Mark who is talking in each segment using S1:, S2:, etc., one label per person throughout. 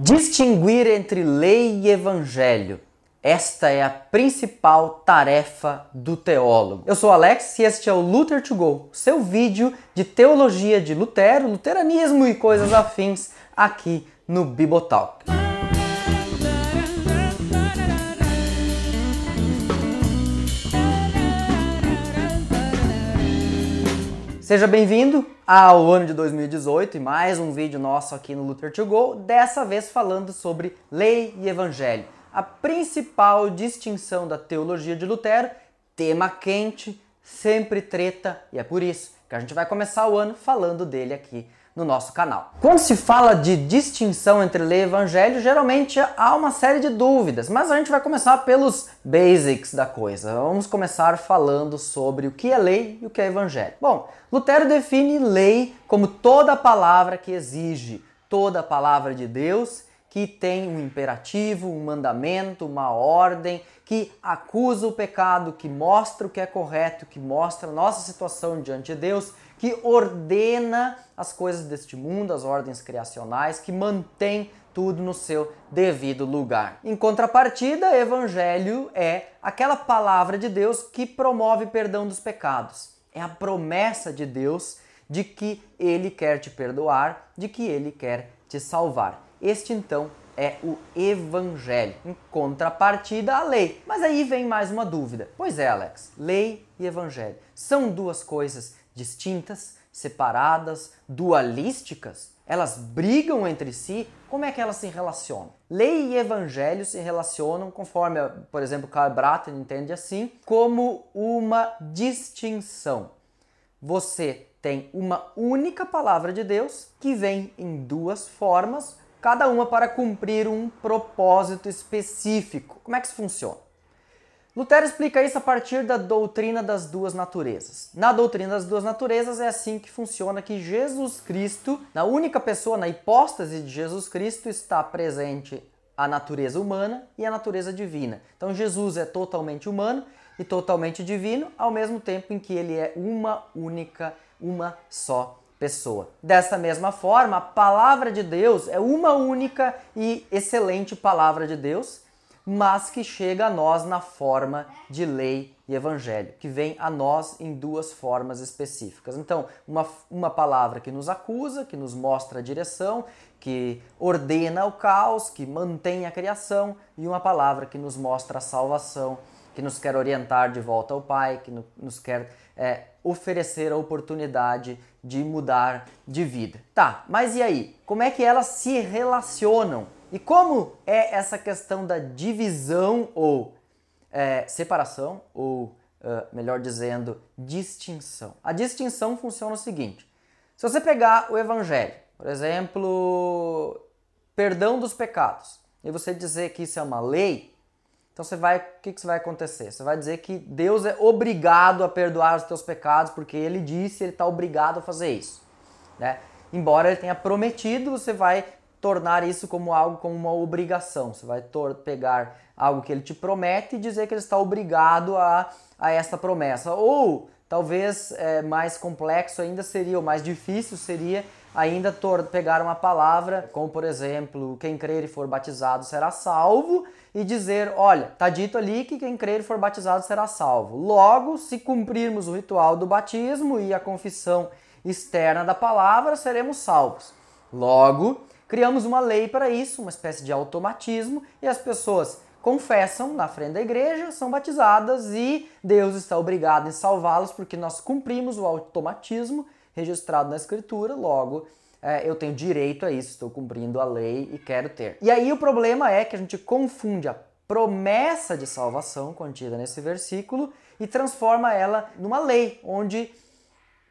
S1: Distinguir entre lei e evangelho. Esta é a principal tarefa do teólogo. Eu sou Alex e este é o Luther to Go, seu vídeo de teologia de Lutero, luteranismo e coisas afins aqui no Bibotalk. Seja bem-vindo ao ano de 2018 e mais um vídeo nosso aqui no Luther to Go, dessa vez falando sobre lei e evangelho, a principal distinção da teologia de Lutero, tema quente, sempre treta, e é por isso que a gente vai começar o ano falando dele aqui no nosso canal. Quando se fala de distinção entre lei e evangelho, geralmente há uma série de dúvidas, mas a gente vai começar pelos basics da coisa. Vamos começar falando sobre o que é lei e o que é evangelho. Bom, Lutero define lei como toda palavra que exige toda palavra de Deus que tem um imperativo, um mandamento, uma ordem, que acusa o pecado, que mostra o que é correto, que mostra a nossa situação diante de Deus, que ordena as coisas deste mundo, as ordens criacionais, que mantém tudo no seu devido lugar. Em contrapartida, evangelho é aquela palavra de Deus que promove perdão dos pecados. É a promessa de Deus de que ele quer te perdoar, de que ele quer te salvar. Este então é o evangelho, em contrapartida à lei. Mas aí vem mais uma dúvida. Pois é, Alex, lei e evangelho são duas coisas distintas, separadas, dualísticas? Elas brigam entre si? Como é que elas se relacionam? Lei e evangelho se relacionam, conforme, por exemplo, Karl Bratten entende assim, como uma distinção. Você tem uma única palavra de Deus que vem em duas formas cada uma para cumprir um propósito específico. Como é que isso funciona? Lutero explica isso a partir da doutrina das duas naturezas. Na doutrina das duas naturezas é assim que funciona que Jesus Cristo, na única pessoa, na hipóstase de Jesus Cristo, está presente a natureza humana e a natureza divina. Então Jesus é totalmente humano e totalmente divino, ao mesmo tempo em que ele é uma única, uma só pessoa. Dessa mesma forma, a palavra de Deus é uma única e excelente palavra de Deus, mas que chega a nós na forma de lei e evangelho, que vem a nós em duas formas específicas. Então, uma, uma palavra que nos acusa, que nos mostra a direção, que ordena o caos, que mantém a criação, e uma palavra que nos mostra a salvação que nos quer orientar de volta ao Pai, que nos quer é, oferecer a oportunidade de mudar de vida. Tá, mas e aí? Como é que elas se relacionam? E como é essa questão da divisão ou é, separação, ou uh, melhor dizendo, distinção? A distinção funciona o seguinte: se você pegar o Evangelho, por exemplo, perdão dos pecados, e você dizer que isso é uma lei, então você vai, o que, que vai acontecer? Você vai dizer que Deus é obrigado a perdoar os teus pecados porque Ele disse, Ele está obrigado a fazer isso, né? Embora Ele tenha prometido, você vai tornar isso como algo, como uma obrigação. Você vai pegar algo que Ele te promete e dizer que Ele está obrigado a, a essa promessa. Ou talvez é, mais complexo ainda seria, ou mais difícil seria ainda pegar uma palavra, como por exemplo, quem crer e for batizado será salvo, e dizer, olha, tá dito ali que quem crer e for batizado será salvo. Logo, se cumprirmos o ritual do batismo e a confissão externa da palavra, seremos salvos. Logo, criamos uma lei para isso, uma espécie de automatismo, e as pessoas confessam na frente da igreja, são batizadas e Deus está obrigado em salvá-los porque nós cumprimos o automatismo registrado na escritura, logo é, eu tenho direito a isso, estou cumprindo a lei e quero ter. E aí o problema é que a gente confunde a promessa de salvação contida nesse versículo e transforma ela numa lei, onde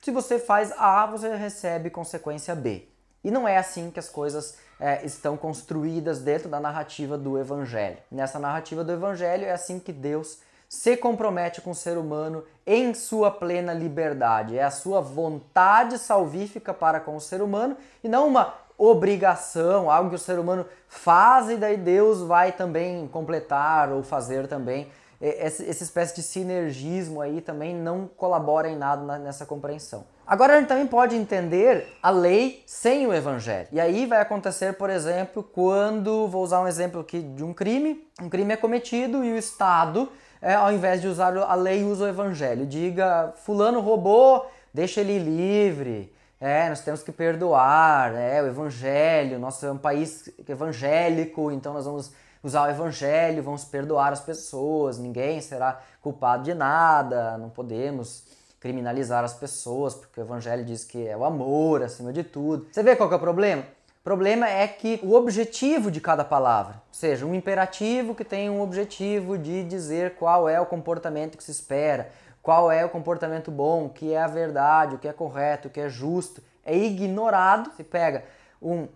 S1: se você faz A, você recebe consequência B. E não é assim que as coisas é, estão construídas dentro da narrativa do Evangelho. Nessa narrativa do Evangelho é assim que Deus se compromete com o ser humano em sua plena liberdade. É a sua vontade salvífica para com o ser humano e não uma obrigação, algo que o ser humano faz e daí Deus vai também completar ou fazer também. Essa espécie de sinergismo aí também não colabora em nada nessa compreensão. Agora a gente também pode entender a lei sem o evangelho. E aí vai acontecer, por exemplo, quando, vou usar um exemplo aqui de um crime, um crime é cometido e o Estado é, ao invés de usar a lei, usa o evangelho. Diga, fulano roubou, deixa ele livre. É, nós temos que perdoar, é, o evangelho, nosso é um país evangélico, então nós vamos usar o evangelho, vamos perdoar as pessoas, ninguém será culpado de nada, não podemos criminalizar as pessoas, porque o evangelho diz que é o amor acima de tudo. Você vê qual é o problema? problema é que o objetivo de cada palavra, ou seja, um imperativo que tem um objetivo de dizer qual é o comportamento que se espera, qual é o comportamento bom, o que é a verdade, o que é correto, o que é justo, é ignorado. Se pega um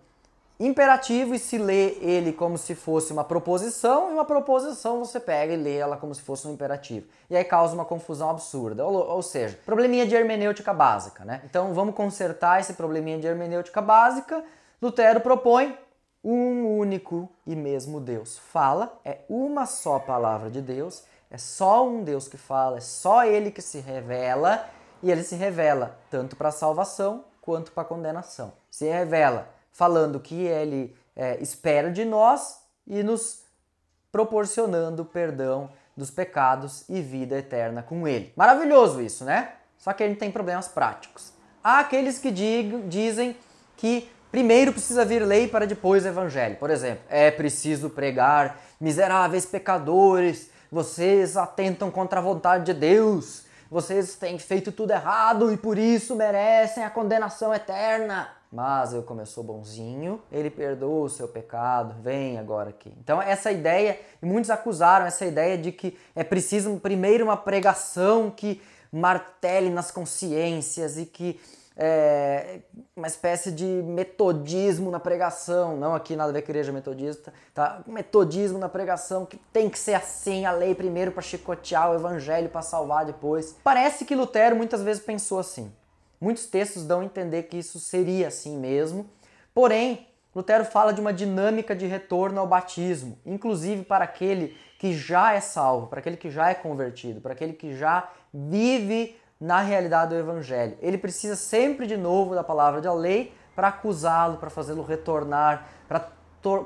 S1: imperativo e se lê ele como se fosse uma proposição, e uma proposição você pega e lê ela como se fosse um imperativo. E aí causa uma confusão absurda. Ou, ou, seja, probleminha de hermenêutica básica, né? Então vamos consertar esse probleminha de hermenêutica básica Lutero propõe um único e mesmo Deus. Fala, é uma só palavra de Deus, é só um Deus que fala, é só ele que se revela, e ele se revela tanto para a salvação quanto para a condenação. Se revela falando o que ele é, espera de nós e nos proporcionando perdão dos pecados e vida eterna com ele. Maravilhoso isso, né? Só que a gente tem problemas práticos. Há aqueles que digam, dizem que Primeiro precisa vir lei para depois evangelho. Por exemplo, é preciso pregar, miseráveis pecadores, vocês atentam contra a vontade de Deus, vocês têm feito tudo errado e por isso merecem a condenação eterna. Mas eu começou bonzinho, ele perdoou o seu pecado, vem agora aqui. Então essa ideia, e muitos acusaram essa ideia de que é preciso primeiro uma pregação que martele nas consciências e que é, uma espécie de metodismo na pregação, não aqui nada a ver com igreja metodista, tá? Metodismo na pregação que tem que ser assim, a lei primeiro para chicotear, o evangelho para salvar depois. Parece que Lutero muitas vezes pensou assim. Muitos textos dão a entender que isso seria assim mesmo. Porém, Lutero fala de uma dinâmica de retorno ao batismo, inclusive para aquele que já é salvo, para aquele que já é convertido, para aquele que já vive na realidade do evangelho. Ele precisa sempre de novo da palavra da lei para acusá-lo, para fazê-lo retornar, para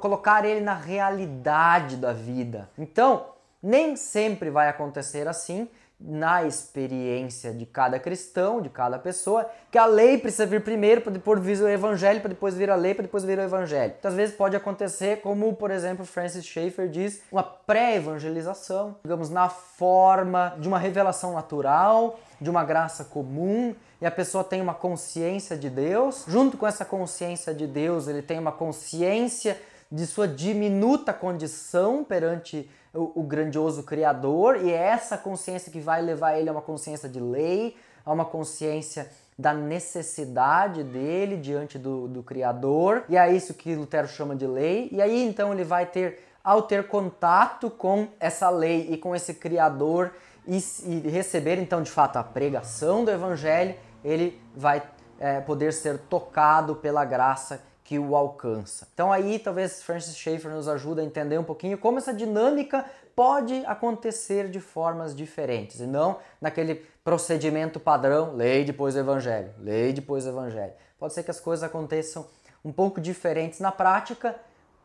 S1: colocar ele na realidade da vida. Então, nem sempre vai acontecer assim, na experiência de cada cristão, de cada pessoa, que a lei precisa vir primeiro para depois vir o evangelho, para depois vir a lei, para depois vir o evangelho. Então, às vezes pode acontecer, como por exemplo Francis Schaeffer diz, uma pré-evangelização, digamos, na forma de uma revelação natural, de uma graça comum, e a pessoa tem uma consciência de Deus. Junto com essa consciência de Deus, ele tem uma consciência de sua diminuta condição perante Deus o, o grandioso Criador, e é essa consciência que vai levar ele a uma consciência de lei, a uma consciência da necessidade dele diante do, do Criador, e é isso que Lutero chama de lei, e aí então ele vai ter, ao ter contato com essa lei e com esse Criador, e, e receber então de fato a pregação do Evangelho, ele vai é, poder ser tocado pela graça que o alcança. Então aí talvez Francis Schaeffer nos ajuda a entender um pouquinho como essa dinâmica pode acontecer de formas diferentes e não naquele procedimento padrão, lei depois evangelho, lei depois evangelho. Pode ser que as coisas aconteçam um pouco diferentes na prática.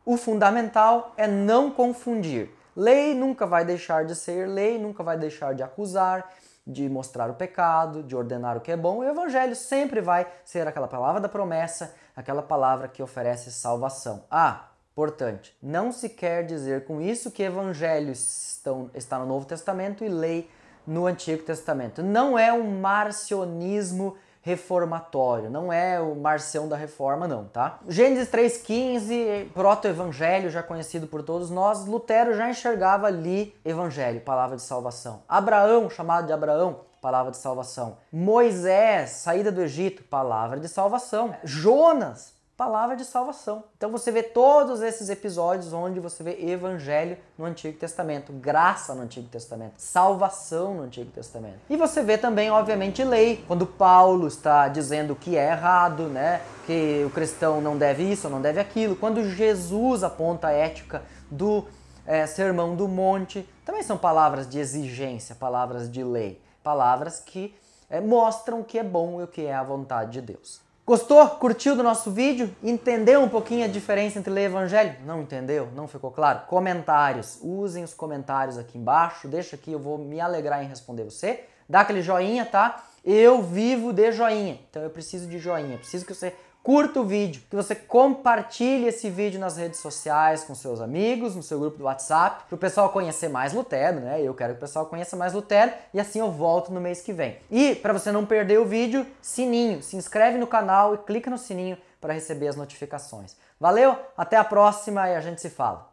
S1: O fundamental é não confundir. Lei nunca vai deixar de ser lei, nunca vai deixar de acusar, de mostrar o pecado, de ordenar o que é bom. E o evangelho sempre vai ser aquela palavra da promessa, aquela palavra que oferece salvação. Ah, importante, não se quer dizer com isso que evangelho estão, está no Novo Testamento e lei no Antigo Testamento. Não é um marcionismo reformatório, não é o Marcião da Reforma, não, tá? Gênesis 3,15, proto-evangelho, já conhecido por todos nós, Lutero já enxergava ali evangelho, palavra de salvação. Abraão, chamado de Abraão, palavra de salvação. Moisés, saída do Egito, palavra de salvação. Jonas, palavra de salvação. Então você vê todos esses episódios onde você vê evangelho no Antigo Testamento, graça no Antigo Testamento, salvação no Antigo Testamento. E você vê também, obviamente, lei, quando Paulo está dizendo que é errado, né? Que o cristão não deve isso, não deve aquilo. Quando Jesus aponta a ética do é, sermão do monte, também são palavras de exigência, palavras de lei, palavras que é, mostram o que é bom e o que é a vontade de Deus. Gostou? Curtiu do nosso vídeo? Entendeu um pouquinho a diferença entre ler evangelho? Não entendeu? Não ficou claro? Comentários. Usem os comentários aqui embaixo. Deixa aqui, eu vou me alegrar em responder você. Dá aquele joinha, tá? Eu vivo de joinha. Então eu preciso de joinha. Preciso que você curta o vídeo, que você compartilhe esse vídeo nas redes sociais com seus amigos, no seu grupo do WhatsApp, para o pessoal conhecer mais Lutero, né? Eu quero que o pessoal conheça mais Lutero e assim eu volto no mês que vem. E para você não perder o vídeo, sininho, se inscreve no canal e clica no sininho para receber as notificações. Valeu, até a próxima e a gente se fala.